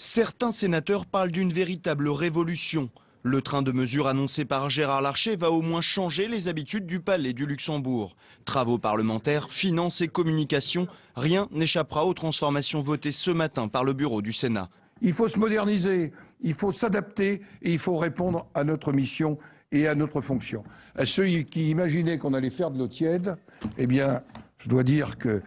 Certains sénateurs parlent d'une véritable révolution. Le train de mesure annoncé par Gérard Larcher va au moins changer les habitudes du palais du Luxembourg. Travaux parlementaires, finances et communications, rien n'échappera aux transformations votées ce matin par le bureau du Sénat. Il faut se moderniser, il faut s'adapter et il faut répondre à notre mission et à notre fonction. À ceux qui imaginaient qu'on allait faire de l'eau tiède, eh bien, je dois dire que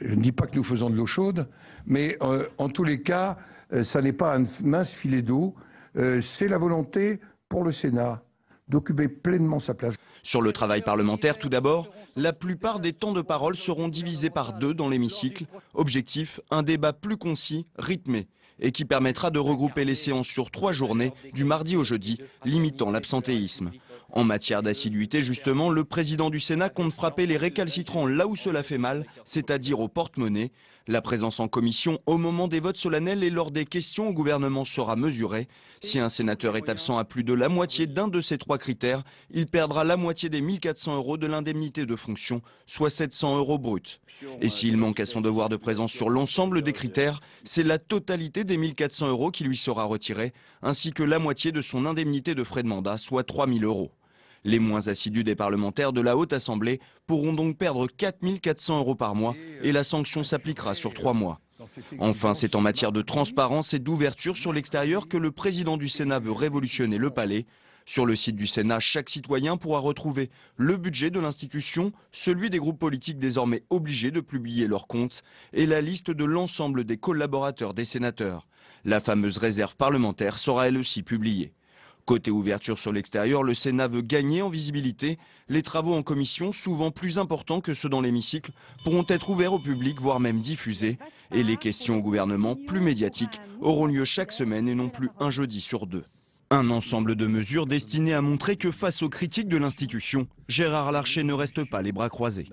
je ne dis pas que nous faisons de l'eau chaude, mais euh, en tous les cas, ce euh, ça n'est pas un mince filet d'eau. Euh, c'est la volonté pour le Sénat d'occuper pleinement sa place. Sur le travail parlementaire, tout d'abord, la plupart des temps de parole seront divisés par deux dans l'hémicycle. Objectif, un débat plus concis, rythmé, et qui permettra de regrouper les séances sur trois journées, du mardi au jeudi, limitant l'absentéisme. En matière d'assiduité, justement, le président du Sénat compte frapper les récalcitrants là où cela fait mal, c'est-à-dire au porte-monnaie. La présence en commission au moment des votes solennels et lors des questions au gouvernement sera mesurée. Si un sénateur est absent à plus de la moitié d'un de ces trois critères, il perdra la moitié des 1400 euros de l'indemnité de fonction, soit 700 euros bruts. Et s'il manque à son devoir de présence sur l'ensemble des critères, c'est la totalité des 1400 euros qui lui sera retirée, ainsi que la moitié de son indemnité de frais de mandat, soit 3000 euros. Les moins assidus des parlementaires de la Haute Assemblée pourront donc perdre 4 400 euros par mois et la sanction s'appliquera sur trois mois. Enfin, c'est en matière de transparence et d'ouverture sur l'extérieur que le président du Sénat veut révolutionner le palais. Sur le site du Sénat, chaque citoyen pourra retrouver le budget de l'institution, celui des groupes politiques désormais obligés de publier leurs comptes et la liste de l'ensemble des collaborateurs des sénateurs. La fameuse réserve parlementaire sera elle aussi publiée. Côté ouverture sur l'extérieur, le Sénat veut gagner en visibilité. Les travaux en commission, souvent plus importants que ceux dans l'hémicycle, pourront être ouverts au public, voire même diffusés. Et les questions au gouvernement, plus médiatiques, auront lieu chaque semaine et non plus un jeudi sur deux. Un ensemble de mesures destinées à montrer que face aux critiques de l'institution, Gérard Larcher ne reste pas les bras croisés.